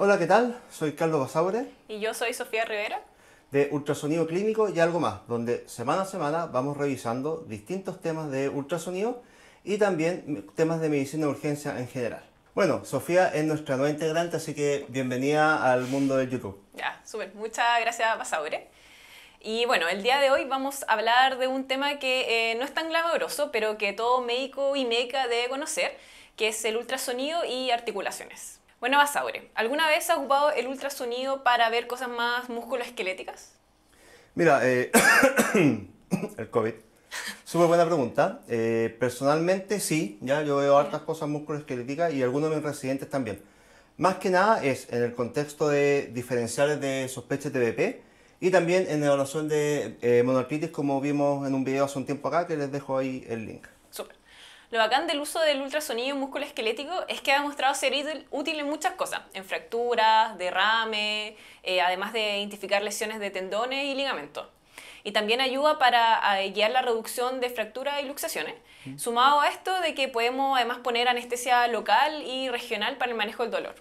Hola, ¿qué tal? Soy Carlos Basaure. Y yo soy Sofía Rivera. De Ultrasonido Clínico y algo más, donde semana a semana vamos revisando distintos temas de ultrasonido y también temas de medicina de urgencia en general. Bueno, Sofía es nuestra nueva integrante, así que bienvenida al mundo de YouTube. Ya, súper. Muchas gracias, Basaure. Y bueno, el día de hoy vamos a hablar de un tema que eh, no es tan glamoroso, pero que todo médico y médica debe conocer, que es el ultrasonido y articulaciones. Bueno, Basaure, ¿alguna vez has ocupado el ultrasonido para ver cosas más musculoesqueléticas? Mira, eh, el COVID. Súper buena pregunta. Eh, personalmente sí, ya yo veo hartas cosas musculoesqueléticas y algunos de mis residentes también. Más que nada es en el contexto de diferenciales de sospecha de TBP y también en evaluación de eh, como vimos en un video hace un tiempo acá que les dejo ahí el link. Lo bacán del uso del ultrasonido músculo esquelético es que ha demostrado ser útil en muchas cosas, en fracturas, derrame, eh, además de identificar lesiones de tendones y ligamentos. Y también ayuda para guiar la reducción de fracturas y luxaciones. Sumado a esto de que podemos además poner anestesia local y regional para el manejo del dolor.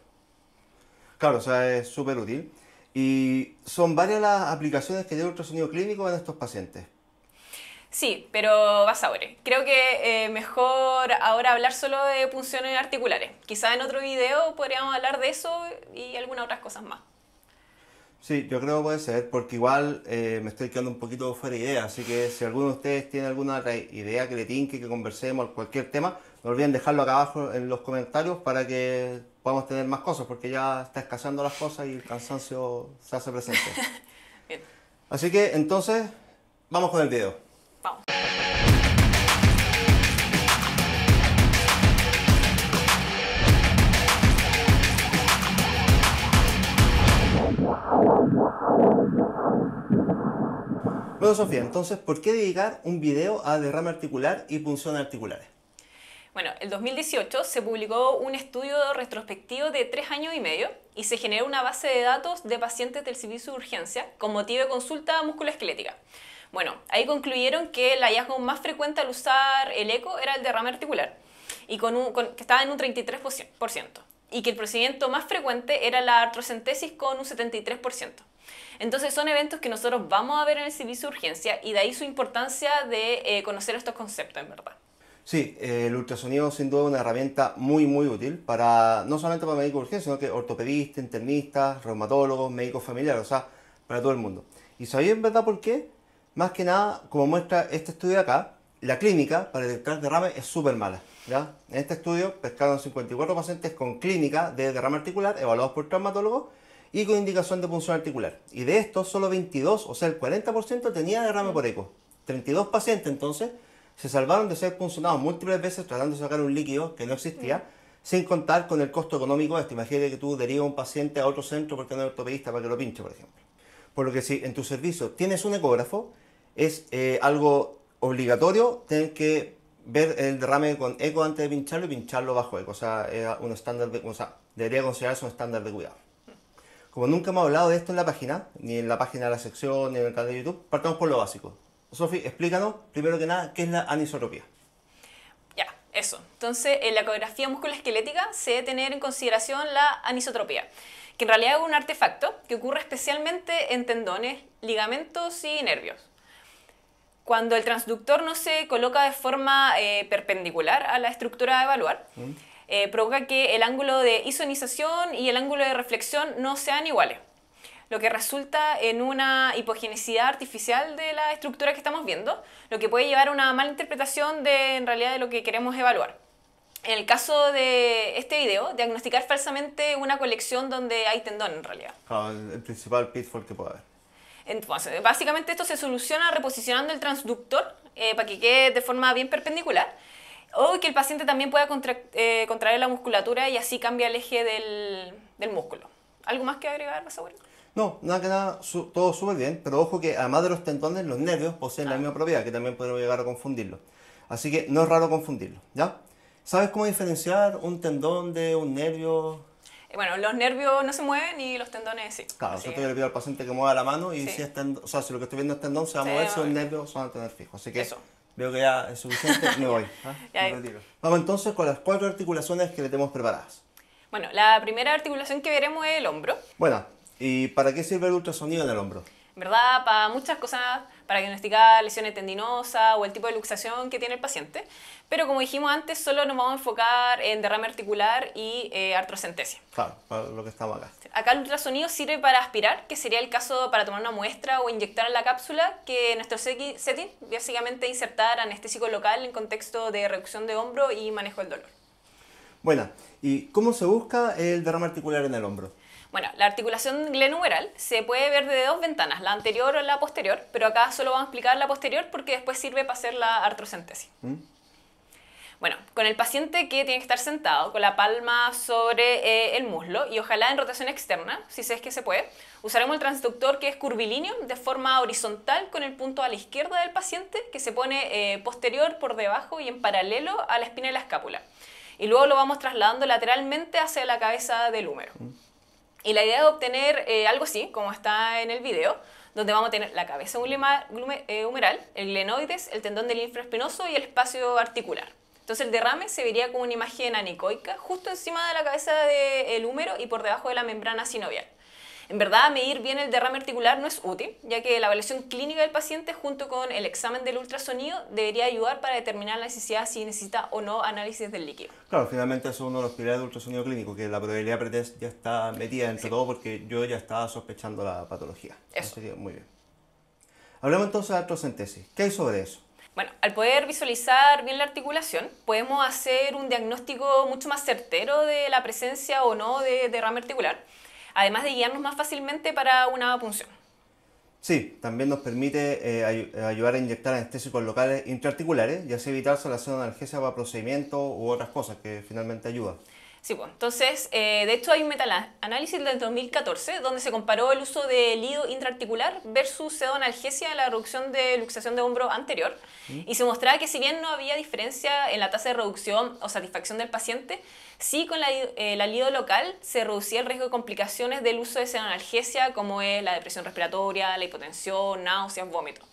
Claro, o sea, es súper útil. Y son varias las aplicaciones que tiene el ultrasonido clínico en estos pacientes. Sí, pero ahora. Creo que eh, mejor ahora hablar solo de funciones articulares. Quizá en otro video podríamos hablar de eso y algunas otras cosas más. Sí, yo creo que puede ser, porque igual eh, me estoy quedando un poquito fuera de idea, así que si alguno de ustedes tiene alguna idea que le tinque, que conversemos, cualquier tema, no olviden dejarlo acá abajo en los comentarios para que podamos tener más cosas, porque ya está escaseando las cosas y el cansancio se hace presente. Así que entonces, vamos con el video. Vamos. Bueno, Sofía, entonces, ¿por qué dedicar un video a derrame articular y punción articulares? Bueno, el 2018 se publicó un estudio retrospectivo de tres años y medio y se generó una base de datos de pacientes del servicio de urgencia con motivo de consulta musculoesquelética. Bueno, ahí concluyeron que el hallazgo más frecuente al usar el eco era el derrame articular, y con, que estaba en un 33%, y que el procedimiento más frecuente era la artrocentesis con un 73%. Entonces son eventos que nosotros vamos a ver en el servicio de urgencia y de ahí su importancia de eh, conocer estos conceptos en verdad. Sí, el ultrasonido sin duda es una herramienta muy muy útil para no solamente para médicos de urgencia, sino que ortopedistas, internistas, reumatólogos, médicos familiares, o sea, para todo el mundo. ¿Y sabéis en verdad por qué? más que nada, como muestra este estudio de acá, la clínica para detectar derrame es súper mala. ¿ya? En este estudio pescaron 54 pacientes con clínica de derrame articular evaluados por traumatólogos y con indicación de punción articular. Y de estos, solo 22, o sea, el 40% tenía derrame por eco. 32 pacientes entonces se salvaron de ser puncionados múltiples veces tratando de sacar un líquido que no existía, mm. sin contar con el costo económico de esto. que tú derivas un paciente a otro centro porque no es ortopedista para que lo pinche, por ejemplo. Por lo que si en tu servicio tienes un ecógrafo, es eh, algo obligatorio tener que ver el derrame con eco antes de pincharlo y pincharlo bajo eco. O sea, un estándar de, o sea, debería considerarse un estándar de cuidado. Como nunca hemos hablado de esto en la página, ni en la página de la sección, ni en el canal de YouTube, partamos por lo básico. Sofi, explícanos, primero que nada, qué es la anisotropía. Ya, eso. Entonces, en la ecografía musculoesquelética se debe tener en consideración la anisotropía, que en realidad es un artefacto que ocurre especialmente en tendones, ligamentos y nervios cuando el transductor no se coloca de forma eh, perpendicular a la estructura a evaluar, mm. eh, provoca que el ángulo de isonización y el ángulo de reflexión no sean iguales, lo que resulta en una hipogenicidad artificial de la estructura que estamos viendo, lo que puede llevar a una mala interpretación de, en realidad de lo que queremos evaluar. En el caso de este video, diagnosticar falsamente una colección donde hay tendón en realidad. Ah, el principal pitfall que puede haber. Entonces, básicamente esto se soluciona reposicionando el transductor eh, para que quede de forma bien perpendicular o que el paciente también pueda eh, contraer la musculatura y así cambia el eje del, músculo. ¿Algo más que agregar, Basauri? No, nada que nada, todo súper bien, pero ojo que además de los tendones, los nervios poseen la ah. misma propiedad, que también podemos llegar a confundirlo. Así que no es raro confundirlo, ¿ya? ¿Sabes cómo diferenciar un tendón de un nervio? bueno, los nervios no se mueven y los tendones sí. Claro, yo te voy a al paciente que mueva la mano y si o sea, si lo que estoy viendo es tendón, se va a mover, si los nervios se van a tener fijos. Así que Eso. veo que ya es suficiente, me voy. ¿eh? Vamos entonces con las cuatro articulaciones que le tenemos preparadas. Bueno, la primera articulación que veremos es el hombro. Bueno, ¿y para qué sirve el ultrasonido en el hombro? ¿Verdad? Para muchas cosas para diagnosticar lesiones tendinosas o el tipo de luxación que tiene el paciente. Pero como dijimos antes, solo nos vamos a enfocar en derrame articular y eh, Claro, Claro, lo que estamos acá. Acá el ultrasonido sirve para aspirar, que sería el caso para tomar una muestra o inyectar en la cápsula, que nuestro setting básicamente insertar anestésico local en contexto de reducción de hombro y manejo del dolor. Bueno, ¿y cómo se busca el derrame articular en el hombro? Bueno, la articulación glenumeral se puede ver de dos ventanas, la anterior o la posterior, pero acá solo vamos a explicar la posterior porque después sirve para hacer la artrocentesis. ¿Mm? Bueno, con el paciente que tiene que estar sentado, con la palma sobre eh, el muslo y ojalá en rotación externa, si es que se puede, usaremos el transductor que es curvilíneo de forma horizontal con el punto a la izquierda del paciente que se pone eh, posterior, por debajo y en paralelo a la espina de la escápula. Y luego lo vamos trasladando lateralmente hacia la cabeza del húmero. ¿Mm? Y la idea de obtener eh, algo así, como está en el video, donde vamos a tener la cabeza eh, humeral, el glenoides, el tendón del infraespinoso y el espacio articular. Entonces el derrame se vería como una imagen anicoica justo encima de la cabeza del húmero y por debajo de la membrana sinovial. En verdad, medir bien el derrame articular no es útil, ya que la evaluación clínica del paciente junto con el examen del ultrasonido debería ayudar para determinar la necesidad si necesita o no análisis del líquido. Claro, finalmente eso es uno de los pilares del ultrasonido clínico, que la probabilidad pretest ya está metida entre todo porque yo ya estaba sospechando la patología. Eso. muy bien. Hablemos entonces de artrocentesis. ¿Qué hay sobre eso? Bueno, al poder visualizar bien la articulación, podemos hacer un diagnóstico mucho más certero de la presencia o no de derrame articular además de guiarnos más fácilmente para una punción. Sí, también nos permite eh, ayudar a inyectar anestésicos locales intraarticulares y así evitar la de analgesia para procedimientos u otras cosas que finalmente ayuda. Sí, bueno. entonces, eh, de hecho hay un metaanálisis del 2014 donde se comparó el uso de lido intraarticular versus pseudoanalgesia en la reducción de luxación de hombro anterior mm. y se mostraba que si bien no había diferencia en la tasa de reducción o satisfacción del paciente, sí con la, eh, local se reducía el riesgo de complicaciones del uso de pseudoanalgesia como es la depresión respiratoria, la hipotensión, náuseas, vómitos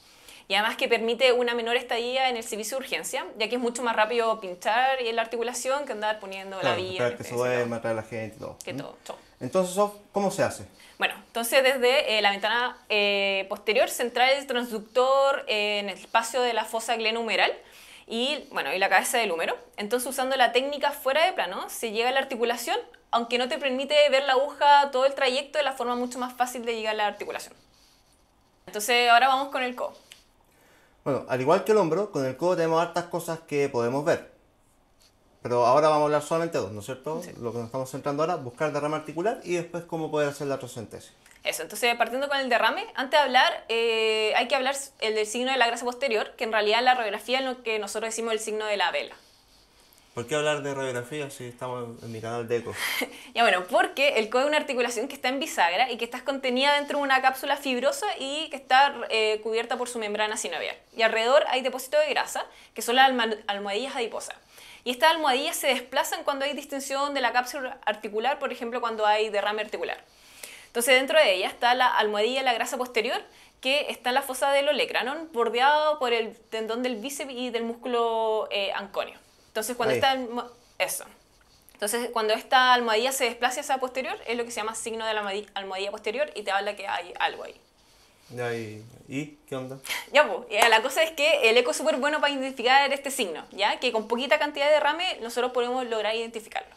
y además que permite una menor estadía en el servicio de urgencia, ya que es mucho más rápido pinchar en la articulación que andar poniendo la vía. que se puede matar a la gente y todo. Que todo, Entonces, ¿cómo se hace? Bueno, entonces desde eh, la ventana eh, posterior central el transductor eh, en el espacio de la fosa glenumeral y, bueno, y la cabeza del húmero. Entonces, usando la técnica fuera de plano, se llega a la articulación, aunque no te permite ver la aguja todo el trayecto de la forma mucho más fácil de llegar a la articulación. Entonces, ahora vamos con el co. Bueno, al igual que el hombro, con el codo tenemos hartas cosas que podemos ver. Pero ahora vamos a hablar solamente de dos, ¿no es cierto? Lo que nos estamos centrando ahora, buscar derrame articular y después cómo poder hacer la troscentesis. Eso, entonces partiendo con el derrame, antes de hablar, eh, hay que hablar el del signo de la grasa posterior, que en realidad la radiografía es lo que nosotros decimos el signo de la vela. ¿Por qué hablar de radiografía si estamos en mi canal de eco? ya bueno, porque el codo es una articulación que está en bisagra y que está contenida dentro de una cápsula fibrosa y que está eh, cubierta por su membrana sinovial. Y alrededor hay depósito de grasa, que son las almohadillas adiposas. Y estas almohadillas se desplazan cuando hay distensión de la cápsula articular, por ejemplo, cuando hay derrame articular. Entonces dentro de ella está la almohadilla la grasa posterior, que está en la fosa del olecranon, bordeado por el tendón del bíceps y del músculo eh, anconio. Entonces, cuando está eso. Entonces, cuando esta almohadilla se desplaza hacia posterior, es lo que se llama signo de la almohadilla posterior y te habla que hay algo ahí. ¿Y qué onda? Ya, pues, eh, la cosa es que el eco es súper bueno para identificar este signo, ¿ya? Que con poquita cantidad de derrame nosotros podemos lograr identificarlo.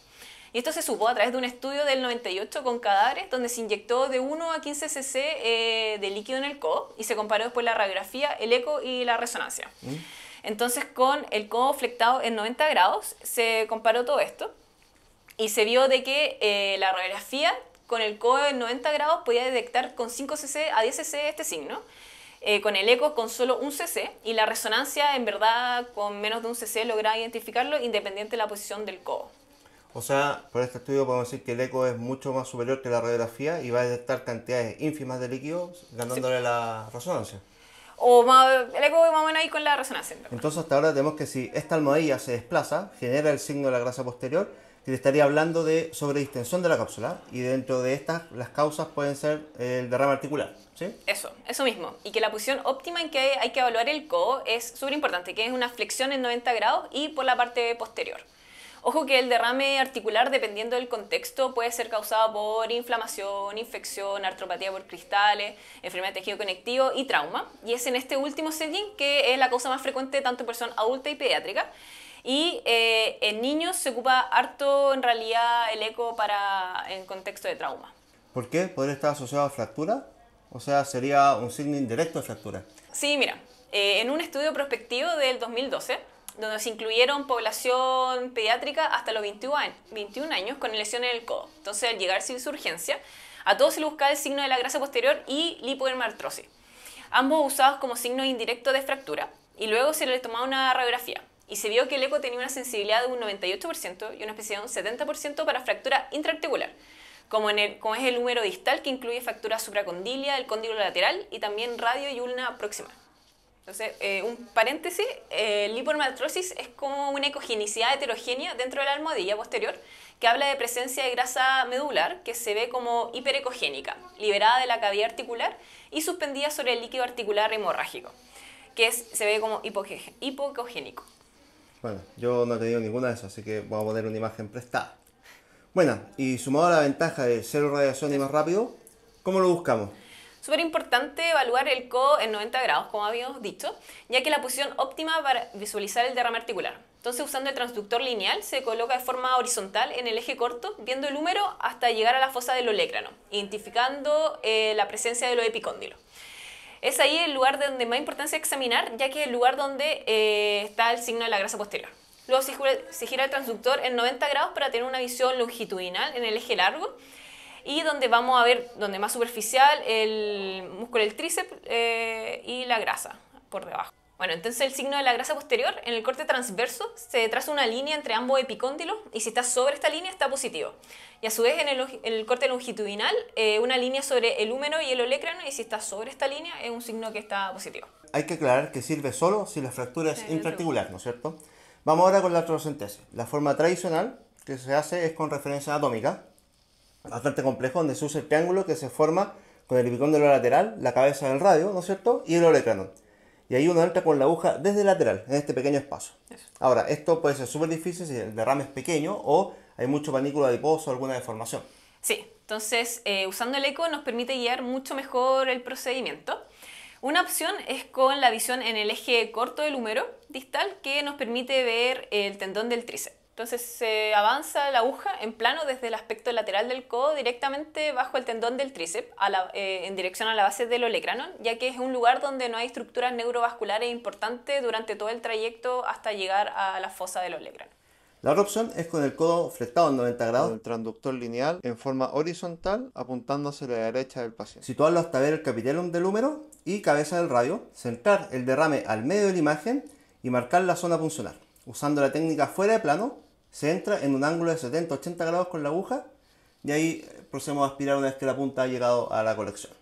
Y esto se supo a través de un estudio del 98 con cadáveres, donde se inyectó de 1 a 15 cc eh, de líquido en el CO y se comparó después la radiografía, el eco y la resonancia. ¿Mm? Entonces con el codo flectado en 90 grados se comparó todo esto y se vio de que eh, la radiografía con el codo en 90 grados podía detectar con 5 cc a 10 cc este signo. Eh, con el eco con solo un cc y la resonancia en verdad con menos de un cc lograba identificarlo independiente de la posición del codo. O sea, por este estudio podemos decir que el eco es mucho más superior que la radiografía y va a detectar cantidades ínfimas de líquidos ganándole la resonancia o el eco más bueno ahí con la resonancia. Entonces hasta ahora tenemos que si esta almohadilla se desplaza, genera el signo de la grasa posterior, y le estaría hablando de sobredistensión de la cápsula y dentro de estas las causas pueden ser el derrame articular. ¿sí? Eso, eso mismo. Y que la posición óptima en que hay que evaluar el codo es súper importante, que es una flexión en 90 grados y por la parte posterior. Ojo que el derrame articular, dependiendo del contexto, puede ser causado por inflamación, infección, artropatía por cristales, enfermedad de tejido conectivo y trauma. Y es en este último setting que es la causa más frecuente tanto en persona adulta y pediátrica. Y eh, en niños se ocupa harto en realidad el eco para en contexto de trauma. ¿Por qué? ¿Podría estar asociado a fractura? O sea, sería un signo indirecto de fractura. Sí, mira, eh, en un estudio prospectivo del 2012, donde se incluyeron población pediátrica hasta los 21 años con lesiones en el codo. Entonces, al llegar sin urgencia, a todos se les buscaba el signo de la grasa posterior y lipodermartrosis, ambos usados como signo indirecto de fractura, y luego se les tomaba una radiografía. Y se vio que el eco tenía una sensibilidad de un 98% y una especificidad de un 70% para fractura intraarticular, como, en el, como es el húmero distal que incluye fractura supracondilia, el cóndilo lateral y también radio y ulna proximal. Entonces, eh, un paréntesis, eh, lipomaltrosis es como una ecogenicidad heterogénea dentro de la almohadilla posterior que habla de presencia de grasa medular que se ve como hiperecogénica, liberada de la cavidad articular y suspendida sobre el líquido articular hemorrágico, que se ve como hipocogénico. Bueno, yo no he tenido ninguna de esas, así que voy a poner una imagen prestada. Bueno, y sumado a la ventaja de ser radiación y más rápido, ¿cómo lo buscamos? Súper importante evaluar el codo en 90 grados, como habíamos dicho, ya que es la posición óptima para visualizar el derrame articular. Entonces, usando el transductor lineal, se coloca de forma horizontal en el eje corto, viendo el húmero hasta llegar a la fosa del olécrano, identificando eh, la presencia de lo epicóndilos. Es ahí el lugar donde más importancia examinar, ya que es el lugar donde eh, está el signo de la grasa posterior. Luego se gira el transductor en 90 grados para tener una visión longitudinal en el eje largo y donde vamos a ver, donde más superficial, el músculo del tríceps eh, y la grasa por debajo. Bueno, entonces el signo de la grasa posterior, en el corte transverso, se traza una línea entre ambos epicóndilos y si está sobre esta línea está positivo. Y a su vez en el, corte longitudinal, eh, una línea sobre el húmero y el olecrano y si está sobre esta línea es un signo que está positivo. Hay que aclarar que sirve solo si la fractura es intraticular, ¿no es cierto? Vamos ahora con la trocentese. La forma tradicional que se hace es con referencia anatómica, bastante complejo, donde se usa el triángulo que se forma con el picón de lo lateral, la cabeza del radio, ¿no es cierto? Y el olecranon. Y ahí uno entra con la aguja desde el lateral, en este pequeño espacio. Ahora, esto puede ser súper difícil si el derrame es pequeño o hay mucho panículo adiposo o alguna deformación. Sí, entonces eh, usando el eco nos permite guiar mucho mejor el procedimiento. Una opción es con la visión en el eje corto del húmero distal que nos permite ver el tendón del tríceps. Entonces se avanza la aguja en plano desde el aspecto lateral del codo directamente bajo el tendón del tríceps eh, en dirección a la base del olecranon, ya que es un lugar donde no hay estructuras neurovasculares importantes durante todo el trayecto hasta llegar a la fosa del olecranon. La otra opción es con el codo fletado en 90 grados. el transductor lineal en forma horizontal apuntando hacia la derecha del paciente. Situarlo hasta ver el capitellum del húmero y cabeza del radio. Centrar el derrame al medio de la imagen y marcar la zona funcional Usando la técnica fuera de plano se entra en un ángulo de 70-80 grados con la aguja y ahí eh, procedemos a aspirar una vez que la punta ha llegado a la colección.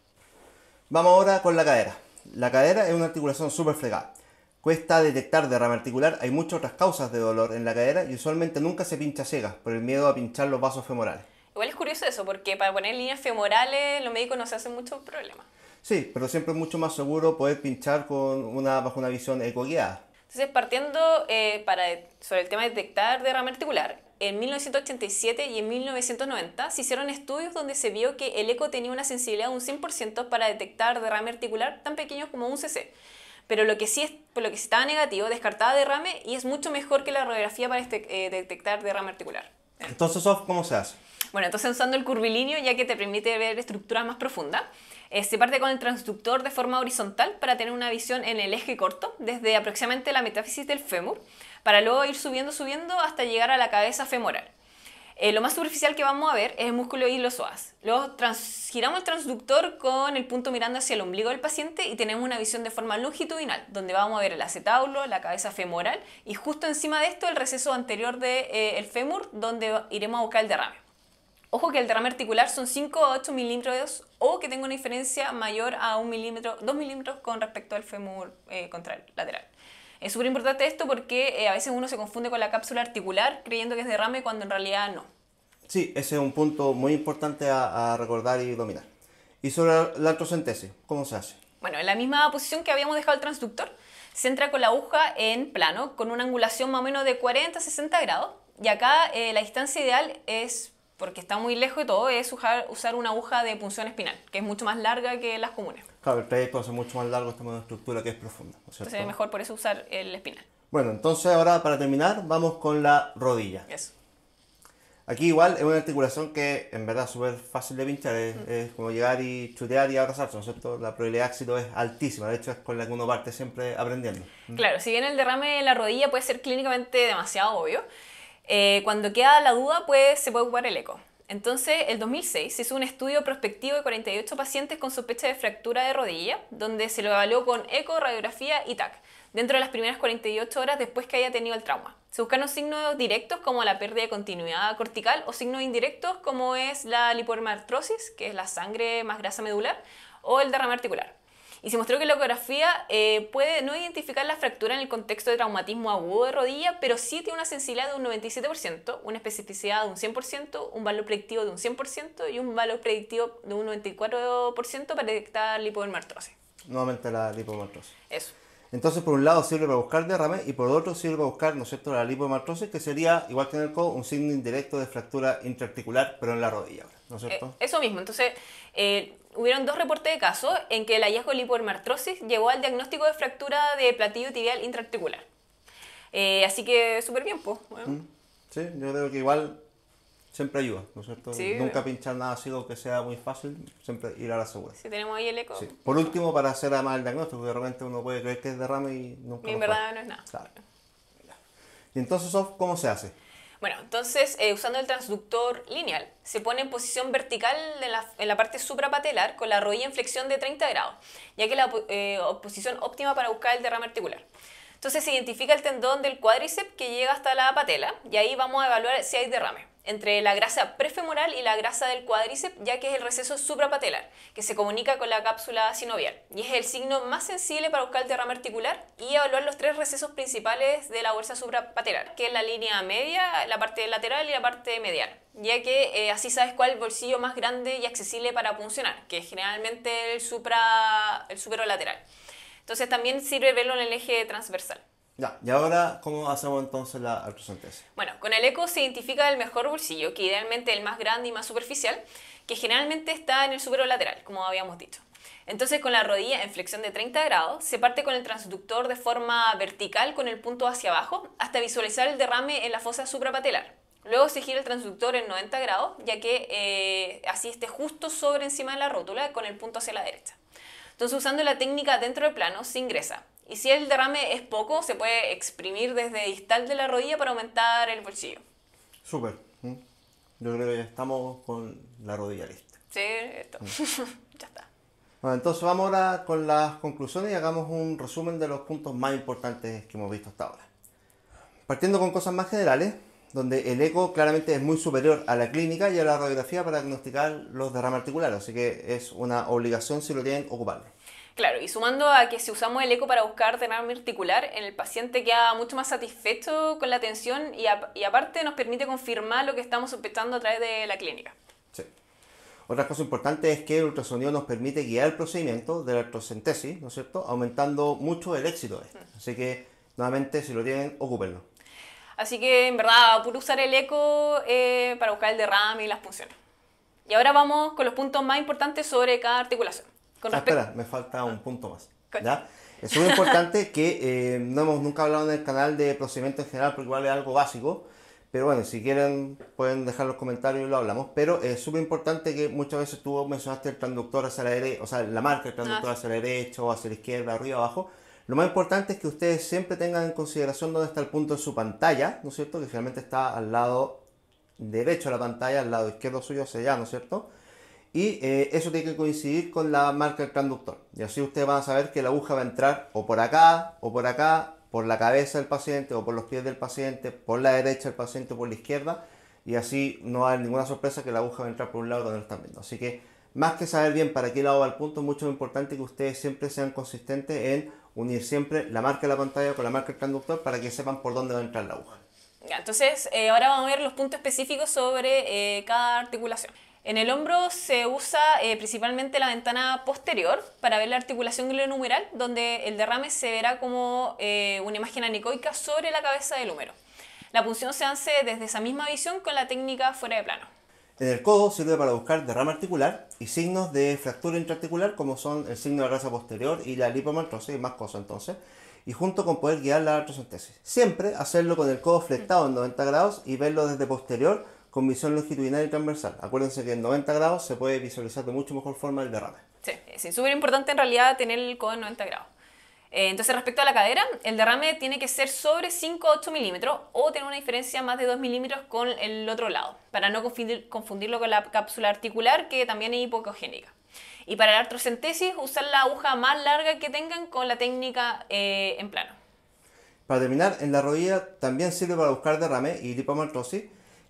Vamos ahora con la cadera. La cadera es una articulación súper fregada. Cuesta detectar derrame articular, hay muchas otras causas de dolor en la cadera y usualmente nunca se pincha ciega por el miedo a pinchar los vasos femorales. Igual es curioso eso, porque para poner líneas femorales los médicos no se hacen mucho problemas. Sí, pero siempre es mucho más seguro poder pinchar con una, bajo una visión ecoguiada entonces, partiendo eh, para, sobre el tema de detectar derrame articular, en 1987 y en 1990 se hicieron estudios donde se vio que el eco tenía una sensibilidad de un 100% para detectar derrame articular tan pequeño como un cc. Pero lo que sí es, lo que estaba negativo, descartaba derrame y es mucho mejor que la radiografía para este, eh, detectar derrame articular. Entonces, ¿cómo se hace? Bueno, entonces usando el curvilíneo, ya que te permite ver estructuras más profundas, eh, se parte con el transductor de forma horizontal para tener una visión en el eje corto, desde aproximadamente la metáfisis del fémur, para luego ir subiendo, subiendo hasta llegar a la cabeza femoral. Eh, lo más superficial que vamos a ver es el músculo y Luego giramos el transductor con el punto mirando hacia el ombligo del paciente y tenemos una visión de forma longitudinal, donde vamos a ver el acetábulo, la cabeza femoral y justo encima de esto el receso anterior del de, eh, fémur, donde iremos a buscar el derrame. Ojo que el derrame articular son 5 a 8 milímetros o que tenga una diferencia mayor a 1 milímetro, 2 milímetros con respecto al fémur eh, contralateral. Es súper importante esto porque eh, a veces uno se confunde con la cápsula articular creyendo que es derrame cuando en realidad no. Sí, ese es un punto muy importante a, recordar y dominar. Y sobre la artrocentesis, ¿cómo se hace? Bueno, en la misma posición que habíamos dejado el transductor, se entra con la aguja en plano, con una angulación más o menos de 40-60 a grados. Y acá eh, la distancia ideal es porque está muy lejos y todo, es usar, una aguja de punción espinal, que es mucho más larga que las comunes. Claro, el trayecto es mucho más largo, esta en estructura que es profunda. es entonces es mejor por eso usar el espinal. Bueno, entonces ahora para terminar vamos con la rodilla. Eso. Aquí igual es una articulación que en verdad es súper fácil de pinchar, mm. es, como llegar y chutear y abrazarse, ¿no es cierto? La probabilidad de éxito es altísima, de hecho es con la que uno parte siempre aprendiendo. Mm. Claro, si bien el derrame de la rodilla puede ser clínicamente demasiado obvio, eh, cuando queda la duda, pues se puede ocupar el eco. Entonces, el 2006 se hizo un estudio prospectivo de 48 pacientes con sospecha de fractura de rodilla, donde se lo evaluó con eco, radiografía y TAC, dentro de las primeras 48 horas después que haya tenido el trauma. Se buscaron signos directos como la pérdida de continuidad cortical o signos indirectos como es la artrosis, que es la sangre más grasa medular, o el derrame articular y se mostró que la ecografía eh, puede no identificar la fractura en el contexto de traumatismo agudo de rodilla, pero sí tiene una sensibilidad de un 97%, una especificidad de un 100%, un valor predictivo de un 100% y un valor predictivo de un 94% para detectar lipodermatosis. Nuevamente la lipodermatosis. Eso. Entonces, por un lado sirve para buscar derrame y por otro sirve para buscar, ¿no es cierto?, la lipomartrosis, que sería, igual que en el codo, un signo indirecto de fractura intraarticular, pero en la rodilla, ¿no es eh, cierto? eso mismo. Entonces, eh, hubieron dos reportes de casos en que el hallazgo de lipoermartrosis llevó al diagnóstico de fractura de platillo tibial intraarticular. Eh, así que súper bien, pues. Mm, sí, yo creo que igual siempre ayuda, ¿no es cierto? Nunca pinchar nada así, que sea muy fácil, siempre ir a la segura. Si tenemos ahí el eco. Sí. Por último, para hacer además el diagnóstico, porque de repente uno puede creer que es derrame y nunca. Y en verdad no es nada. Y entonces, ¿cómo se hace? Bueno, entonces eh, usando el transductor lineal, se pone en posición vertical en la parte suprapatelar con la rodilla en flexión de 30 grados, ya que es la eh, posición óptima para buscar el derrame articular. Entonces se identifica el tendón del cuádriceps que llega hasta la patela y ahí vamos a evaluar si hay derrame entre la grasa prefemoral y la grasa del cuádriceps, ya que es el receso suprapatelar, que se comunica con la cápsula sinovial. Y es el signo más sensible para buscar el derrame articular y evaluar los tres recesos principales de la bolsa suprapatelar, que es la línea media, la parte lateral y la parte medial ya que eh, así sabes cuál es el bolsillo más grande y accesible para funcionar, que es generalmente el, supra, el superolateral. Entonces también sirve verlo en el eje transversal. Ya, y ahora, ¿cómo hacemos entonces la autosíntesis? Bueno, con el eco se identifica el mejor bolsillo, que idealmente es el más grande y más superficial, que generalmente está en el lateral, como habíamos dicho. Entonces, con la rodilla en flexión de 30 grados, se parte con el transductor de forma vertical con el punto hacia abajo, hasta visualizar el derrame en la fosa suprapatelar. Luego se gira el transductor en 90 grados, ya que eh, así esté justo sobre encima de la rótula con el punto hacia la derecha. Entonces, usando la técnica dentro del plano, se ingresa y si el derrame es poco, se puede exprimir desde distal de la rodilla para aumentar el bolsillo. Súper. Yo creo que ya estamos con la rodilla lista. Sí, esto. ya está. Bueno, entonces vamos ahora con las conclusiones y hagamos un resumen de los puntos más importantes que hemos visto hasta ahora. Partiendo con cosas más generales, donde el eco claramente es muy superior a la clínica y a la radiografía para diagnosticar los derrames articulares, así que es una obligación si lo tienen ocuparlo. Claro, y sumando a que si usamos el eco para buscar derrame articular, en el paciente queda mucho más satisfecho con la atención y, aparte nos permite confirmar lo que estamos sospechando a través de la clínica. Sí. Otra cosa importante es que el ultrasonido nos permite guiar el procedimiento de la artrocentesis, ¿no es cierto? Aumentando mucho el éxito de esto. Así que, nuevamente, si lo tienen, ocúpenlo. Así que, en verdad, puro usar el eco eh, para buscar el derrame y las funciones. Y ahora vamos con los puntos más importantes sobre cada articulación ah, espera, me falta un punto más. ¿ya? Es súper importante que eh, no hemos nunca hablado en el canal de procedimiento en general, porque igual es algo básico. Pero bueno, si quieren pueden dejar los comentarios y lo hablamos. Pero es súper importante que muchas veces tú mencionaste el transductor hacia la derecha, o sea, la marca, el ah. transductor hacia la derecha o hacia la izquierda, arriba, abajo. Lo más importante es que ustedes siempre tengan en consideración dónde está el punto de su pantalla, ¿no es cierto? Que generalmente está al lado derecho de la pantalla, al lado izquierdo suyo hacia allá, ¿no es cierto? y eh, eso tiene que coincidir con la marca del conductor. Y así ustedes van a saber que la aguja va a entrar o por acá, o por acá, por la cabeza del paciente, o por los pies del paciente, por la derecha del paciente, o por la izquierda. Y así no hay ninguna sorpresa que la aguja va a entrar por un lado donde lo están viendo. Así que más que saber bien para qué lado va el punto, es mucho importante que ustedes siempre sean consistentes en unir siempre la marca de la pantalla con la marca del conductor para que sepan por dónde va a entrar la aguja. Entonces, eh, ahora vamos a ver los puntos específicos sobre eh, cada articulación. En el hombro se usa eh, principalmente la ventana posterior para ver la articulación glenohumeral, donde el derrame se verá como eh, una imagen anicoica sobre la cabeza del húmero. La punción se hace desde esa misma visión con la técnica fuera de plano. En el codo sirve para buscar derrame articular y signos de fractura intraarticular como son el signo de la grasa posterior y la lipomartrosis y más cosas entonces, y junto con poder guiar la artrocentesis. Siempre hacerlo con el codo fletado en 90 grados y verlo desde posterior con visión longitudinal y transversal. Acuérdense que en 90 grados se puede visualizar de mucho mejor forma el derrame. Sí, es súper importante en realidad tener el codo en 90 grados. Eh, entonces, respecto a la cadera, el derrame tiene que ser sobre 5 8 milímetros o tener una diferencia más de 2 milímetros con el otro lado, para no confundirlo con la cápsula articular, que también es hipocogénica. Y para la artrocentesis, usar la aguja más larga que tengan con la técnica eh, en plano. Para terminar, en la rodilla también sirve para buscar derrame y lipomartrosis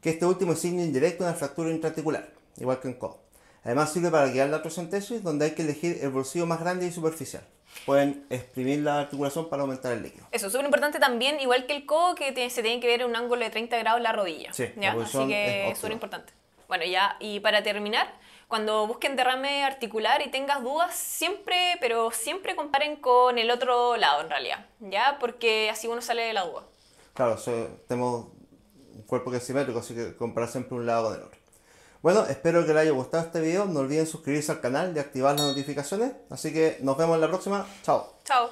que este último es signo indirecto de una fractura intraarticular, igual que en codo. Además sirve para guiar la artrocentesis, donde hay que elegir el bolsillo más grande y superficial. Pueden exprimir la articulación para aumentar el líquido. Eso, súper importante también, igual que el codo, que se tiene que ver en un ángulo de 30 grados la rodilla. Sí, Así que es súper importante. Bueno, ya, y para terminar, cuando busquen derrame articular y tengas dudas, siempre, pero siempre comparen con el otro lado en realidad, ¿ya? Porque así uno sale de la duda. Claro, tenemos cuerpo que es simétrico, así que comprar siempre un lado con el otro. Bueno, espero que les haya gustado este video. No olviden suscribirse al canal y activar las notificaciones. Así que nos vemos en la próxima. Chao. Chao.